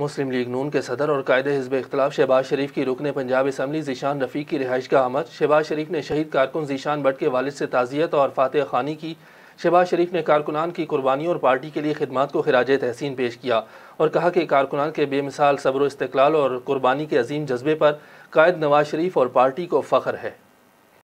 मुस्लिम league नून के सदर और कायद हिजब इख्तलाफ शहबाज शरीफ की रुकने पंजाब असम्बली जीशान रफ़ीक की रिहाइश का आमद शहबाज शरीफ ने शहीद कारकुन जीशान भट्ट के वालद से ताज़ियत और फातह खानी की शहबाज शरीफ ने कारकुनान की कुर्बानी और पार्टी के लिए खदमात को खराज तहसीन पेश किया और कहा कि कारकुनान के बेमिसाल सब्र इस्तलाल और कुर्बानी के अजीम जज्बे पर कायद नवाज शरीफ और पार्टी को फ़ख्र है